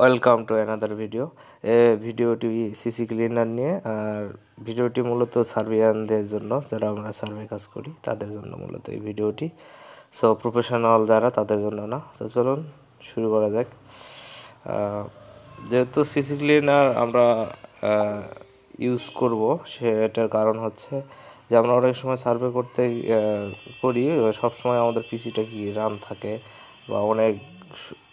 welcome to another video এ ভিডিওটি CC cleaner নিয়ে আর ভিডিওটি মূলত সার্ভিয়ানদের জন্য যারা আমরা সার্ভে কাজ করি তাদের জন্য মূলত এই ভিডিওটি সো প্রফেশনাল যারা তাদের জন্য না তো চলুন শুরু করা যাক যেহেতু সিসি ক্লিনার আমরা ইউজ করব সেটার কারণ হচ্ছে যে আমরা অনেক সময় সার্ভে করতে করি সবসময় আমাদের পিসিটা কি রান থাকে বা অনেক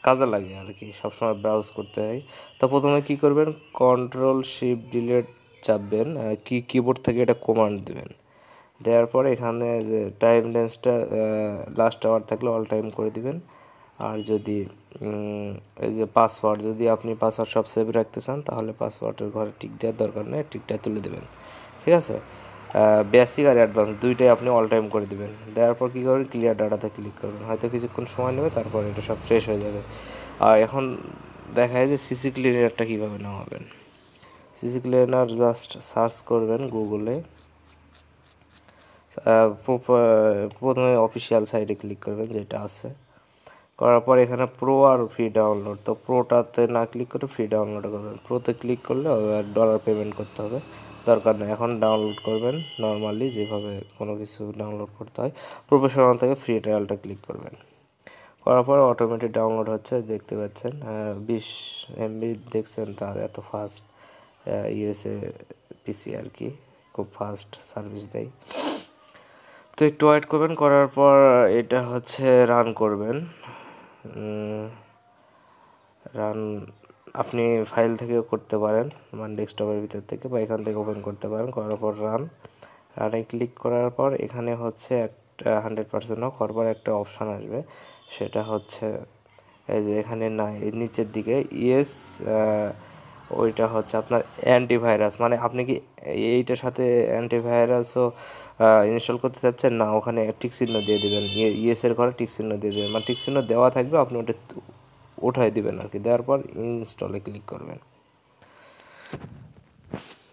কাজে লাগে আর কি সবসময় ব্রাউজ করতে হয় তো প্রথমে কি করবেন কন্ট্রোল শিপ ডিলেট চাপবেন কি কিবোর্ড থেকে এটা কমান্ড দেবেন দেওয়ার পরে এখানে যে টাইম লেন্সটা লাস্ট আওয়ার থাকলে অল টাইম করে দিবেন আর যদি এই যে পাসওয়ার্ড যদি আপনি পাসওয়ার্ড সব সেভ রাখতে চান তাহলে পাসওয়ার্ডের ঘরে টিক দেওয়ার দরকার নেই টিকটা তুলে দেবেন ঠিক আছে বেসিক আর অ্যাডভান্স দুইটাই আপনি অল টাইম করে দেবেন দেওয়ার পর কী করবেন ক্লিয়ার ডাটাতে ক্লিক করবেন হয়তো কিছুক্ষণ সময় নেবে তারপর এটা সব ফ্রেশ হয়ে যাবে আর এখন দেখা যায় যে সিসি ক্লিনারটা কীভাবে নামাবেন সিসি ক্লিনার জাস্ট সার্চ করবেন গুগলে প্রথমে অফিসিয়াল সাইটে ক্লিক করবেন যেটা আছে করার পর এখানে প্রো আর ফ্রি ডাউনলোড তো প্রোটাতে না ক্লিক করে ফ্রি ডাউনলোড করবেন প্রোতে ক্লিক করলে ডলার পেমেন্ট করতে হবে দরকার নেই এখন ডাউনলোড করবেন নর্মালি যেভাবে কোনো কিছু ডাউনলোড করতে হয় প্রফেশনাল থেকে ফ্রি ট্রায়ালটা ক্লিক করবেন করার পর অটোমেটিক ডাউনলোড হচ্ছে দেখতে পাচ্ছেন বিশ এমবি দেখছেন তার এত ফাস্ট ইউএসএ পিসি আর কি খুব ফাস্ট সার্ভিস দেয় তো একটু ওয়েট করবেন করার পর এটা হচ্ছে রান করবেন রান আপনি ফাইল থেকেও করতে পারেন মানে ডেস্কটপের ভিতর থেকে বা এখান থেকে ওপেন করতে পারেন করার পর রান রানে ক্লিক করার পর এখানে হচ্ছে একটা হান্ড্রেড পার্সেন্ট হোক করবার একটা অপশান আসবে সেটা হচ্ছে এই যে এখানে না নিচের দিকে ইয়েস ওইটা হচ্ছে আপনার অ্যান্টিভাইরাস মানে আপনি কি এইটার সাথে অ্যান্টিভাইরাসও ইনস্টল করতে চাচ্ছেন না ওখানে টিকচিহ্ন চিহ্ন দিয়ে দেবেন ইয়েসের ঘরে টিকচিহ্ন চিহ্ন দিয়ে দেবেন মানে টিকচিহ্ন চিহ্ন দেওয়া থাকবে আপনি ওটা উঠাই দিবেন আর কি দেওয়ার পর ইনস্টলে ক্লিক করবেন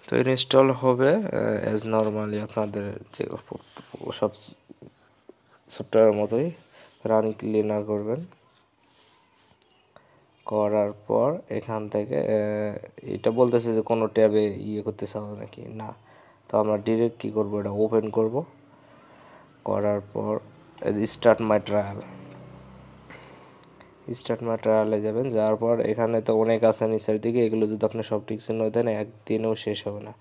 তো ইনস্টল হবে অ্যাজ নর্মালি আপনাদের যে সব সফটওয়্যার মতোই রান ক্লিনার করবেন করার পর এখান থেকে এটা বলতেছে যে কোনো ট্যাবে ইয়ে করতে চাও নাকি না তো আমরা ডিরেক্ট কী করবো এটা ওপেন করব করার পর স্টার্ট মাই ট্রায়াল স্টার্ট ম্যাটারালে যাবেন যাওয়ার পর এখানে তো অনেক আছে নিচের দিকে এগুলো যদি আপনি সব ঠিক চিহ্ন দেন একদিনেও শেষ হবে না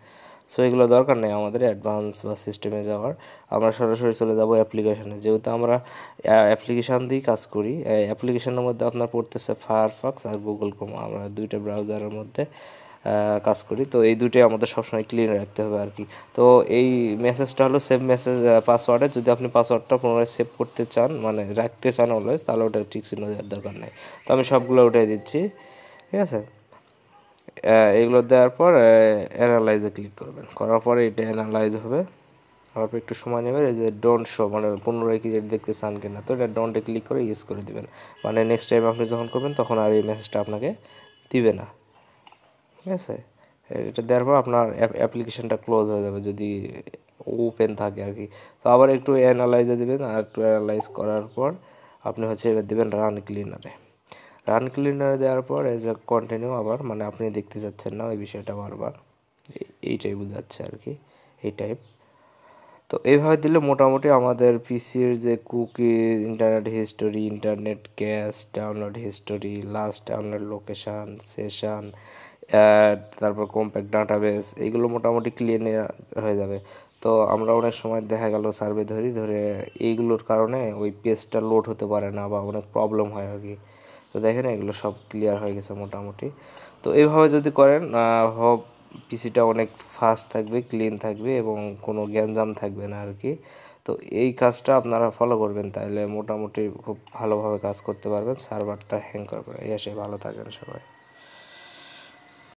সো এগুলো দরকার নেই আমাদের অ্যাডভান্স বা সিস্টেমে যাওয়ার আমরা সরাসরি চলে যাব অ্যাপ্লিকেশানে যেহেতু আমরা অ্যাপ্লিকেশান দিয়েই কাজ করি অ্যাপ্লিকেশানের মধ্যে আপনার পড়তেছে ফায়ারফক্স আর গুগল ক্রোম আমরা দুইটা ব্রাউজারের মধ্যে কাজ করি তো এই দুটোই আমাদের সবসময় ক্লিন রাখতে হবে আর কি তো এই মেসেজটা হলো সেভ মেসেজ পাসওয়ার্ডে যদি আপনি পাসওয়ার্ডটা পুনরায় সেভ করতে চান মানে রাখতে চান অলওয়েজ তাহলে ওটা ঠিক চিহ্ন দেওয়ার দরকার নেই তো আমি সবগুলো উঠিয়ে দিচ্ছি ঠিক আছে এগুলো দেওয়ার পর অ্যানালাইজে ক্লিক করবেন করার পরে এটা অ্যানালাইজ হবে আবার একটু সময় নেবেন এই যে ডোন্ট শো মানে পুনরায় কি দেখতে চান কিনা তো এটা ডোন্টে ক্লিক করে ইউজ করে দিবেন মানে নেক্সট টাইম আপনি যখন করবেন তখন আর এই মেসেজটা আপনাকে দিবে না ঠিক আছে এটা দেওয়ার পর আপনার অ্যাপ্লিকেশানটা ক্লোজ হয়ে যাবে যদি ওপেন থাকে আর কি তো আবার একটু অ্যানালাইজে দেবেন আর একটু অ্যানালাইজ করার পর আপনি হচ্ছে এবার দেবেন রান ক্লিনারে রান ক্লিনারে দেওয়ার পর এজ এ কন্টিনিউ আবার মানে আপনি দেখতে যাচ্ছেন না ওই বিষয়টা বারবার এইটাই বোঝাচ্ছে আর কি এই টাইপ তো এইভাবে দিলে মোটামুটি আমাদের পিসির যে cookie internet history internet cache download history last download location session add তারপর কম্প্যাক্ট ডাটাবেস এইগুলো মোটামুটি ক্লিয়ার হয়ে যাবে তো আমরা অনেক সময় দেখা গেল সার্ভে ধরি ধরে এইগুলোর কারণে ওই পেজটা লোড হতে পারে না বা অনেক প্রবলেম হয় আর কি তো দেখেন এগুলো সব ক্লিয়ার হয়ে গেছে মোটামুটি তো এইভাবে যদি করেন হব পিসিটা অনেক ফাস্ট থাকবে ক্লিন থাকবে এবং কোনো গ্যাঞ্জাম থাকবে না আর কি তো এই কাজটা আপনারা ফলো করবেন তাহলে মোটামুটি খুব ভালোভাবে কাজ করতে পারবেন সার্ভারটা হ্যাং করবে এসে ভালো থাকেন সবাই